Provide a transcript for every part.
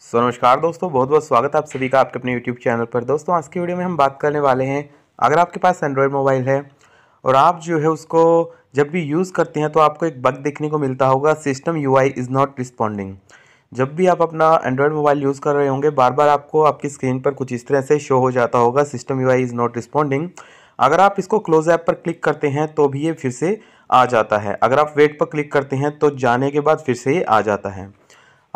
सो so, नमस्कार दोस्तों बहुत बहुत स्वागत है आप सभी का आपके अपने यूट्यूब चैनल पर दोस्तों आज की वीडियो में हम बात करने वाले हैं अगर आपके पास एंड्रॉयड मोबाइल है और आप जो है उसको जब भी यूज़ करते हैं तो आपको एक बग देखने को मिलता होगा system UI is not responding जब भी आप अपना एंड्रॉयड मोबाइल यूज़ कर रहे होंगे बार बार आपको आपकी स्क्रीन पर कुछ इस तरह से शो हो जाता होगा system UI is not responding अगर आप इसको क्लोज ऐप पर क्लिक करते हैं तो भी ये फिर से आ जाता है अगर आप वेट पर क्लिक करते हैं तो जाने के बाद फिर से ये आ जाता है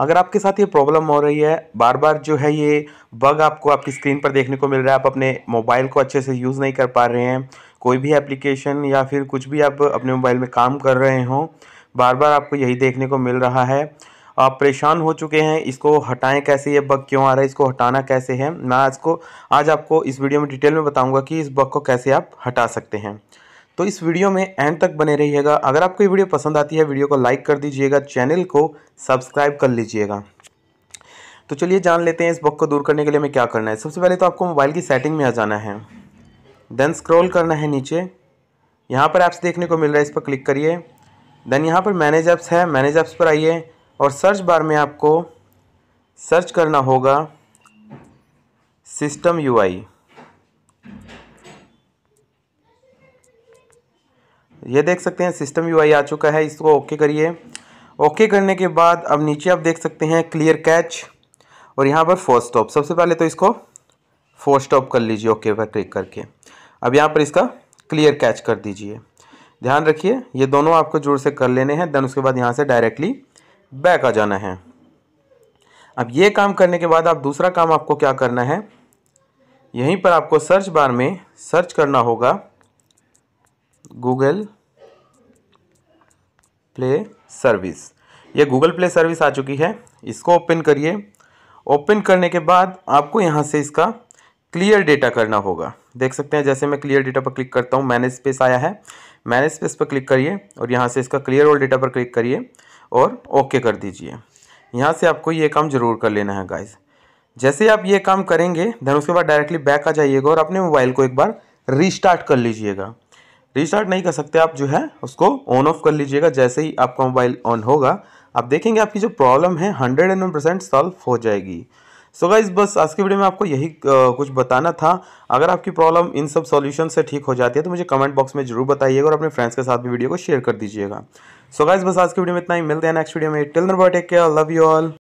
अगर आपके साथ ये प्रॉब्लम हो रही है बार बार जो है ये बग आपको आपकी स्क्रीन पर देखने को मिल रहा है आप अपने मोबाइल को अच्छे से यूज़ नहीं कर पा रहे हैं कोई भी एप्लीकेशन या फिर कुछ भी आप अपने मोबाइल में काम कर रहे हों बार बार आपको यही देखने को मिल रहा है आप परेशान हो चुके हैं इसको हटाएं कैसे ये बग क्यों आ रहा है इसको हटाना कैसे है मैं आज को आज आपको इस वीडियो में डिटेल में बताऊंगा कि इस बग को कैसे आप हटा सकते हैं तो इस वीडियो में एंड तक बने रहिएगा अगर आपको ये वीडियो पसंद आती है वीडियो को लाइक कर दीजिएगा चैनल को सब्सक्राइब कर लीजिएगा तो चलिए जान लेते हैं इस बग को दूर करने के लिए हमें क्या करना है सबसे पहले तो आपको मोबाइल की सेटिंग में आ जाना है देन स्क्रॉल करना है नीचे यहाँ पर ऐप्स देखने को मिल रहा है इस पर क्लिक करिए देन यहाँ पर मैनेज ऐप्स है मैनेज ऐप्स पर आइए और सर्च बार में आपको सर्च करना होगा सिस्टम यूआई ये देख सकते हैं सिस्टम यू आ चुका है इसको ओके करिए ओके करने के बाद अब नीचे आप देख सकते हैं क्लियर कैच और यहाँ पर फोर स्टॉप सबसे पहले तो इसको फोर स्टॉप कर लीजिए ओके पर क्लिक करके अब यहाँ पर इसका क्लियर कैच कर दीजिए ध्यान रखिए ये दोनों आपको जोर से कर लेने हैं देन उसके बाद यहाँ से डायरेक्टली बैक आ जाना है अब ये काम करने के बाद आप दूसरा काम आपको क्या करना है यहीं पर आपको सर्च बार में सर्च करना होगा गूगल प्ले सर्विस ये गूगल प्ले सर्विस आ चुकी है इसको ओपन करिए ओपन करने के बाद आपको यहाँ से इसका क्लियर डेटा करना होगा देख सकते हैं जैसे मैं क्लियर डेटा पर क्लिक करता हूँ मैनेज स्पेस आया है मैनेज स्पेस पर क्लिक करिए और यहाँ से इसका क्लियर ऑल डेटा पर क्लिक करिए और ओके कर दीजिए यहाँ से आपको ये काम ज़रूर कर लेना है गाइज जैसे आप ये काम करेंगे धन उसके बाद डायरेक्टली बैक आ जाइएगा और अपने मोबाइल को एक बार रीस्टार्ट कर लीजिएगा रिस्टार्ट नहीं कर सकते आप जो है उसको ऑन ऑफ कर लीजिएगा जैसे ही आपका मोबाइल ऑन होगा आप देखेंगे आपकी जो प्रॉब्लम है hundred and one percent solve हो जाएगी सो so गाइज बस आज की वीडियो में आपको यही कुछ बताना था अगर आपकी प्रॉब्लम इन सब सॉल्यूशन से ठीक हो जाती है तो मुझे कमेंट बॉक्स में जरूर बताइएगा और अपने फ्रेंड्स के साथ भी वीडियो को शेयर कर दीजिएगा सो so गाइज बस आज की वीडियो में इतना ही मिलते हैं नेक्स्ट वीडियो में टिल नर take care love you all